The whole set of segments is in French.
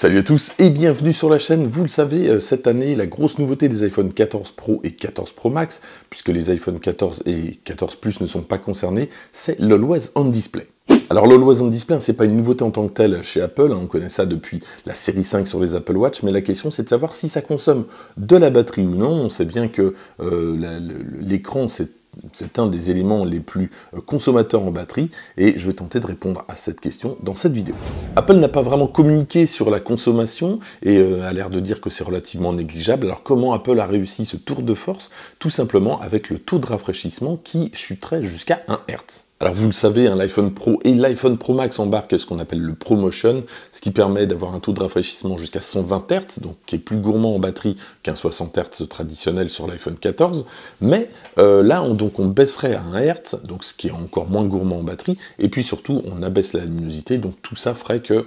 Salut à tous et bienvenue sur la chaîne. Vous le savez, euh, cette année, la grosse nouveauté des iPhone 14 Pro et 14 Pro Max, puisque les iPhone 14 et 14 Plus ne sont pas concernés, c'est l'Always On Display. Alors l'Always On Display, hein, c'est pas une nouveauté en tant que telle chez Apple, hein, on connaît ça depuis la série 5 sur les Apple Watch, mais la question c'est de savoir si ça consomme de la batterie ou non. On sait bien que euh, l'écran c'est c'est un des éléments les plus euh, consommateurs en batterie et je vais tenter de répondre à cette question dans cette vidéo. Apple n'a pas vraiment communiqué sur la consommation et euh, a l'air de dire que c'est relativement négligeable. Alors comment Apple a réussi ce tour de force Tout simplement avec le taux de rafraîchissement qui chuterait jusqu'à 1 Hz. Alors vous le savez, un hein, l'iPhone Pro et l'iPhone Pro Max embarquent ce qu'on appelle le ProMotion, ce qui permet d'avoir un taux de rafraîchissement jusqu'à 120 Hz, donc qui est plus gourmand en batterie qu'un 60 Hz traditionnel sur l'iPhone 14. Mais euh, là, on, donc on baisserait à 1 Hz, donc ce qui est encore moins gourmand en batterie, et puis surtout on abaisse la luminosité, donc tout ça ferait que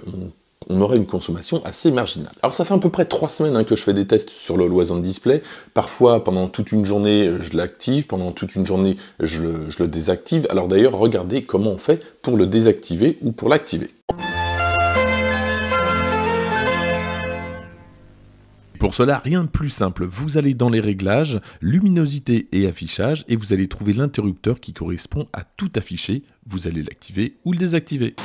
on aurait une consommation assez marginale. Alors ça fait à peu près trois semaines hein, que je fais des tests sur le on Display. Parfois, pendant toute une journée, euh, je l'active, pendant toute une journée, je le, je le désactive. Alors d'ailleurs, regardez comment on fait pour le désactiver ou pour l'activer. Pour cela, rien de plus simple, vous allez dans les réglages, luminosité et affichage, et vous allez trouver l'interrupteur qui correspond à tout affiché, vous allez l'activer ou le désactiver.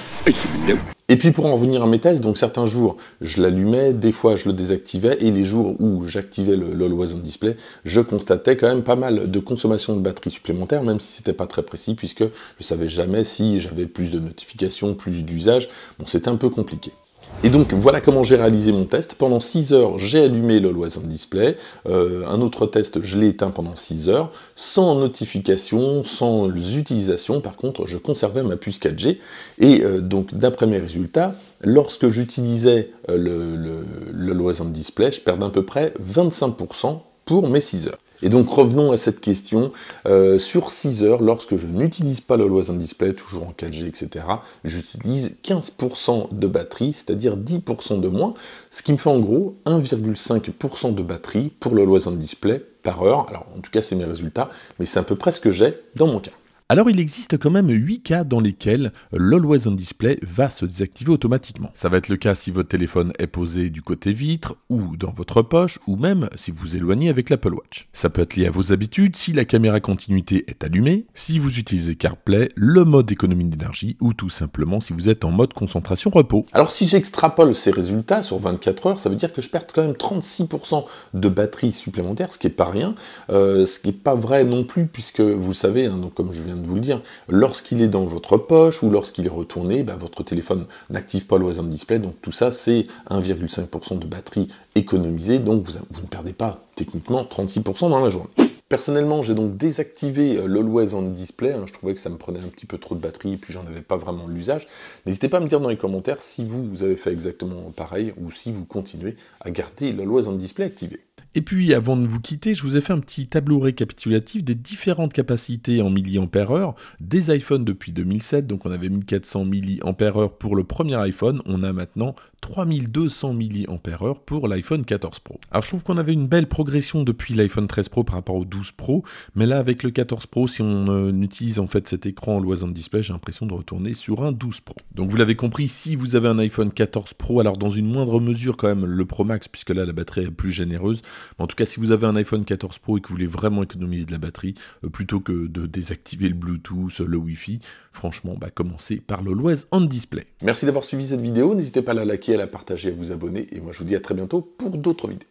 Et puis pour en revenir à mes tests, donc certains jours je l'allumais, des fois je le désactivais, et les jours où j'activais le LOL en Display, je constatais quand même pas mal de consommation de batterie supplémentaire, même si c'était pas très précis, puisque je savais jamais si j'avais plus de notifications, plus d'usage, Bon, c'était un peu compliqué. Et donc voilà comment j'ai réalisé mon test. Pendant 6 heures, j'ai allumé le Loison Display. Euh, un autre test, je l'ai éteint pendant 6 heures, sans notification, sans utilisation. Par contre, je conservais ma puce 4G. Et euh, donc d'après mes résultats, lorsque j'utilisais euh, le, le, le Display, je perdais à peu près 25% pour mes 6 heures. Et donc revenons à cette question. Euh, sur 6 heures, lorsque je n'utilise pas le de Display, toujours en 4G, etc., j'utilise 15% de batterie, c'est-à-dire 10% de moins, ce qui me fait en gros 1,5% de batterie pour le de Display par heure. Alors en tout cas c'est mes résultats, mais c'est à peu près ce que j'ai dans mon cas. Alors il existe quand même 8 cas dans lesquels l'Always On Display va se désactiver automatiquement. Ça va être le cas si votre téléphone est posé du côté vitre ou dans votre poche ou même si vous éloignez avec l'Apple Watch. Ça peut être lié à vos habitudes, si la caméra continuité est allumée, si vous utilisez CarPlay, le mode économie d'énergie ou tout simplement si vous êtes en mode concentration repos. Alors si j'extrapole ces résultats sur 24 heures, ça veut dire que je perds quand même 36% de batterie supplémentaire, ce qui n'est pas rien, euh, ce qui n'est pas vrai non plus puisque vous savez, hein, donc comme je viens de vous le dire. Lorsqu'il est dans votre poche ou lorsqu'il est retourné, bah, votre téléphone n'active pas le on display. Donc tout ça, c'est 1,5% de batterie économisée. Donc vous, ne perdez pas techniquement 36% dans la journée. Personnellement, j'ai donc désactivé euh, l'Always on Display. Hein, je trouvais que ça me prenait un petit peu trop de batterie et puis j'en avais pas vraiment l'usage. N'hésitez pas à me dire dans les commentaires si vous, vous avez fait exactement pareil ou si vous continuez à garder l'Always on Display activé. Et puis, avant de vous quitter, je vous ai fait un petit tableau récapitulatif des différentes capacités en mAh des iPhones depuis 2007. Donc, on avait 1400 mAh pour le premier iPhone. On a maintenant 3200 mAh pour l'iPhone 14 Pro. Alors, je trouve qu'on avait une belle progression depuis l'iPhone 13 Pro par rapport au 12 Pro. Mais là, avec le 14 Pro, si on euh, utilise en fait cet écran en loisant de display, j'ai l'impression de retourner sur un 12 Pro. Donc, vous l'avez compris, si vous avez un iPhone 14 Pro, alors dans une moindre mesure quand même le Pro Max, puisque là, la batterie est plus généreuse, en tout cas, si vous avez un iPhone 14 Pro et que vous voulez vraiment économiser de la batterie, euh, plutôt que de désactiver le Bluetooth, le Wi-Fi, franchement, bah, commencez par le l'Oloise on display. Merci d'avoir suivi cette vidéo. N'hésitez pas à la liker, à la partager, à vous abonner. Et moi, je vous dis à très bientôt pour d'autres vidéos.